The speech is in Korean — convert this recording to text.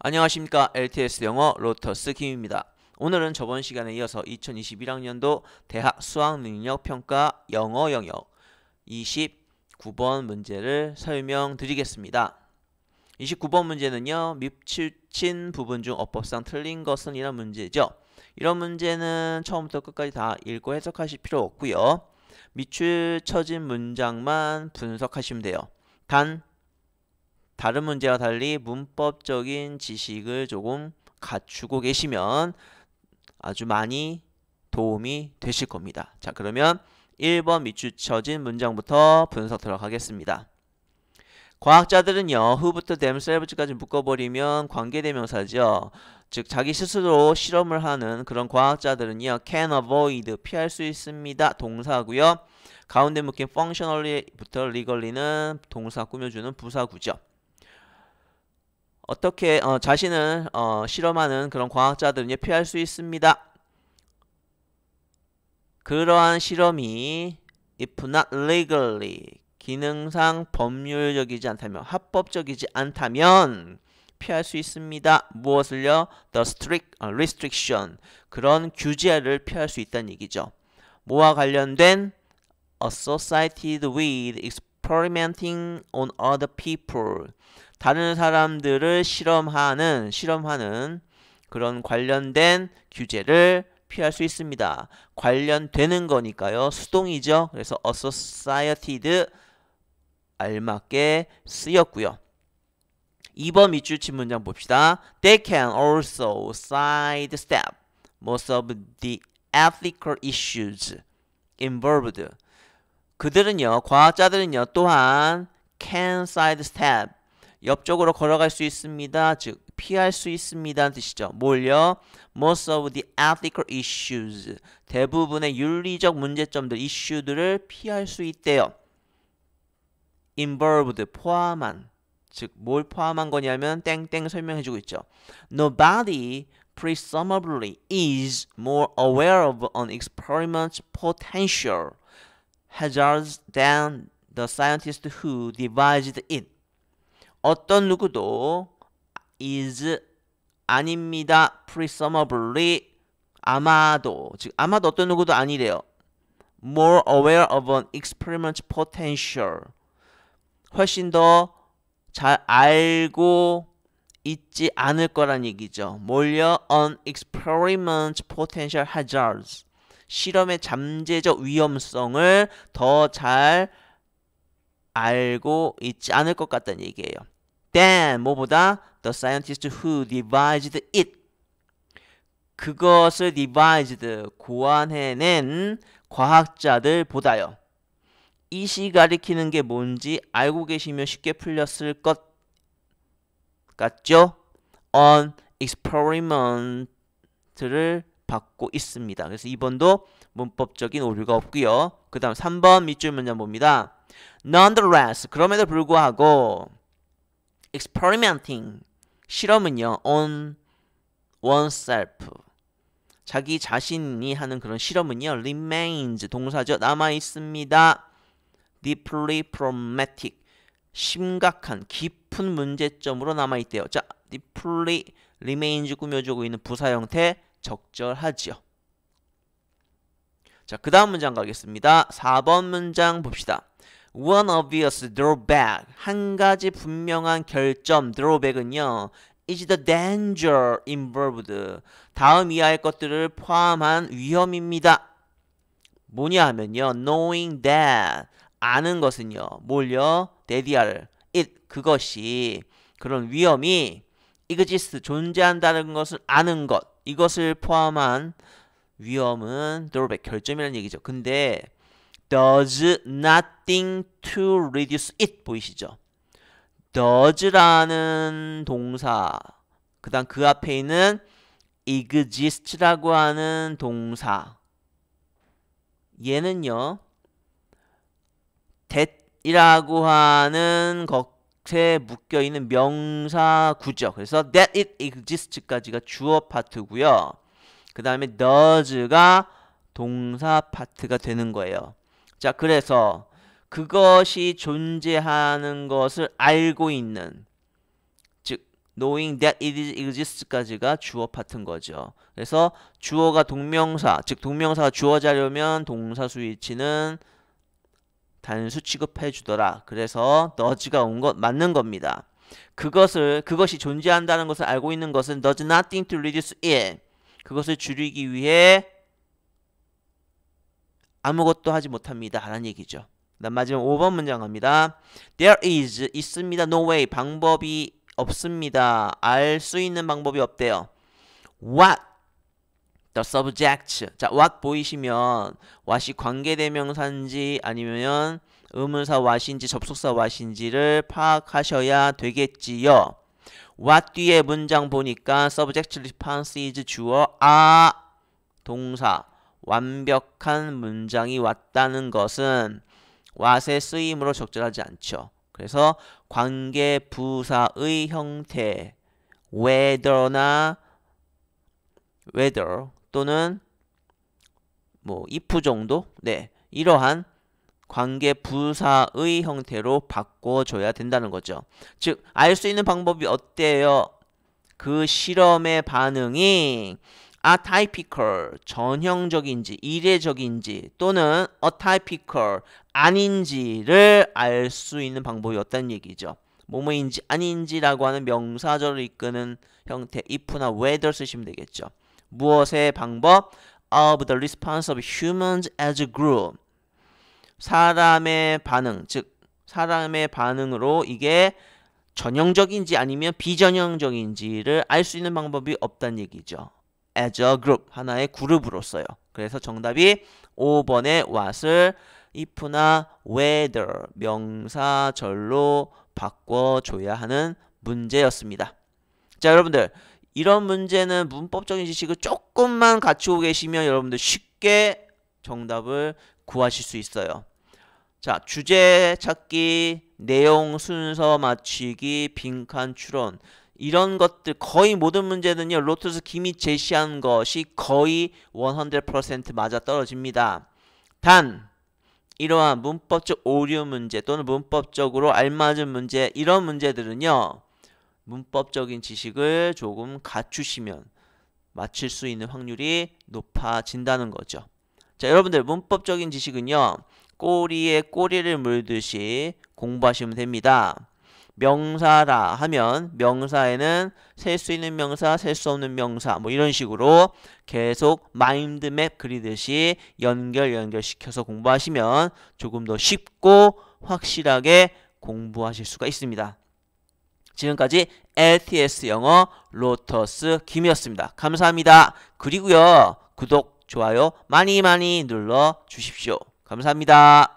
안녕하십니까 LTS 영어 로터스 김입니다. 오늘은 저번 시간에 이어서 2021학년도 대학 수학능력평가 영어 영역 29번 문제를 설명드리겠습니다. 29번 문제는요. 밑칠친 부분 중 어법상 틀린 것은 이란 문제죠. 이런 문제는 처음부터 끝까지 다 읽고 해석하실 필요 없고요. 밑줄 쳐진 문장만 분석하시면 돼요. 단 다른 문제와 달리 문법적인 지식을 조금 갖추고 계시면 아주 많이 도움이 되실 겁니다. 자 그러면 1번 밑줄쳐진 문장부터 분석 들어가겠습니다. 과학자들은요 who부터 themselves까지 묶어버리면 관계대명사죠. 즉 자기 스스로 실험을 하는 그런 과학자들은요 can avoid 피할 수 있습니다 동사고요 가운데 묶인 functionally부터 legally는 동사 꾸며주는 부사구죠 어떻게 어, 자신을 어, 실험하는 그런 과학자들은 피할 수 있습니다. 그러한 실험이 if not legally 기능상 법률적이지 않다면 합법적이지 않다면 피할 수 있습니다. 무엇을요? The strict 어, restriction 그런 규제를 피할 수 있다는 얘기죠. 뭐와 관련된 associated with experimenting on other people 다른 사람들을 실험하는 실험하는 그런 관련된 규제를 피할 수 있습니다. 관련되는 거니까요. 수동이죠. 그래서 associated 알맞게 쓰였고요. 2번 밑줄 친 문장 봅시다. They can also sidestep most of the ethical issues involved. 그들은요, 과학자들은요, 또한 can sidestep 옆쪽으로 걸어갈 수 있습니다. 즉 피할 수 있습니다는 뜻이죠. 뭘요? Most of the ethical issues 대부분의 윤리적 문제점들 이슈들을 피할 수 있대요. involved 포함한 즉 뭘 포함한 거냐면 땡땡 설명해주고 있죠. Nobody presumably is more aware of an experiment's potential hazards than the scientist who devised it. 어떤 누구도 is 아닙니다. presumably 아마도 즉 아마도 어떤 누구도 아니래요. more aware of an experiment potential 훨씬 더 잘 알고 있지 않을 거란 얘기죠. 몰려 on experiment potential hazards 실험의 잠재적 위험성을 더잘 알고 있지 않을 것 같다는 얘기예요. than 뭐보다 the scientist who devised it 그것을 devised 고안해낸 과학자들보다요. 이 시 가리키는 게 뭔지 알고 계시면 쉽게 풀렸을 것 같죠? on experiment를 받고 있습니다. 그래서 2번도 문법적인 오류가 없고요. 그 다음 3번 밑줄 먼저 봅니다. Nonetheless, 그럼에도 불구하고 experimenting, 실험은요. on oneself, 자기 자신이 하는 그런 실험은요. remains, 동사죠. 남아있습니다. deeply problematic, 심각한, 깊은 문제점으로 남아있대요. 자, deeply remains 꾸며주고 있는 부사 형태 적절하지요. 자, 그 다음 문장 가겠습니다. 4번 문장 봅시다. One obvious drawback. 한 가지 분명한 결점, drawback은요. is the danger involved. 다음 이하의 것들을 포함한 위험입니다. 뭐냐 하면요. knowing that. 아는 것은요. 뭘요? 데디아를. it. 그것이. 그런 위험이 exist. 존재한다는 것을 아는 것. 이것을 포함한 위험은 drawback 결점이라는 얘기죠. 근데 does nothing to reduce it 보이시죠? does라는 동사 그다음 그 앞에 있는 exist라고 하는 동사 얘는요 that이라고 하는 것 밑에 묶여 있는 명사 구죠. 그래서 that it exists까지가 주어 파트고요. 그 다음에 does가 동사 파트가 되는 거예요. 자, 그래서 그것이 존재하는 것을 알고 있는 즉 knowing that it exists까지가 주어 파트인 거죠. 그래서 주어가 동명사, 즉 동명사가 주어자려면 동사 수위치는 단수 취급해 주더라. 그래서 너즈가 온 것 맞는 겁니다. 그것을 그것이 존재한다는 것을 알고 있는 것은 너 o e s nothing to reduce it. 그것을 줄이기 위해 아무것도 하지 못합니다. 라는 얘기죠. 난 마지막 5번 문장 갑니다. There is 있습니다. No way 방법이 없습니다. 알 수 있는 방법이 없대요. What the subject. 자, what 보이시면 what이 관계대명사인지 아니면 의문사 what인지 접속사 what인지를 파악하셔야 되겠지요. what 뒤에 문장 보니까 subject response is 주어 아 동사 완벽한 문장이 왔다는 것은 what의 쓰임으로 적절하지 않죠. 그래서 관계 부사의 형태 whether나 whether 또는 뭐 if 정도 네 이러한 관계 부사의 형태로 바꿔줘야 된다는 거죠. 즉 알 수 있는 방법이 어때요? 그 실험의 반응이 atypical 전형적인지 이례적인지 또는 atypical 아닌지를 알 수 있는 방법이 어떤 얘기죠. 뭐뭐인지 아닌지라고 하는 명사절을 이끄는 형태 if나 whether 쓰시면 되겠죠. 무엇의 방법? of the response of humans as a group. 사람의 반응, 즉 사람의 반응으로 이게 전형적인지 아니면 비전형적인지를 알 수 있는 방법이 없다는 얘기죠. as a group, 하나의 그룹으로서요. 그래서 정답이 5번의 what을 if나 whether 명사절로 바꿔줘야 하는 문제였습니다. 자 여러분들 이런 문제는 문법적인 지식을 조금만 갖추고 계시면 여러분들 쉽게 정답을 구하실 수 있어요. 자, 주제 찾기, 내용 순서 맞추기, 빈칸 추론 이런 것들 거의 모든 문제는요. 로투스 김이 제시한 것이 거의 100% 맞아 떨어집니다. 단 이러한 문법적 오류 문제 또는 문법적으로 알맞은 문제 이런 문제들은요. 문법적인 지식을 조금 갖추시면 맞출 수 있는 확률이 높아진다는 거죠. 자, 여러분들 문법적인 지식은요. 꼬리에 꼬리를 물듯이 공부하시면 됩니다. 명사라 하면 명사에는 셀 수 있는 명사, 셀 수 없는 명사 뭐 이런 식으로 계속 마인드맵 그리듯이 연결 연결시켜서 공부하시면 조금 더 쉽고 확실하게 공부하실 수가 있습니다. 지금까지 LTS 영어 로터스 김이었습니다. 감사합니다. 그리고요. 구독, 좋아요 많이 많이 눌러 주십시오. 감사합니다.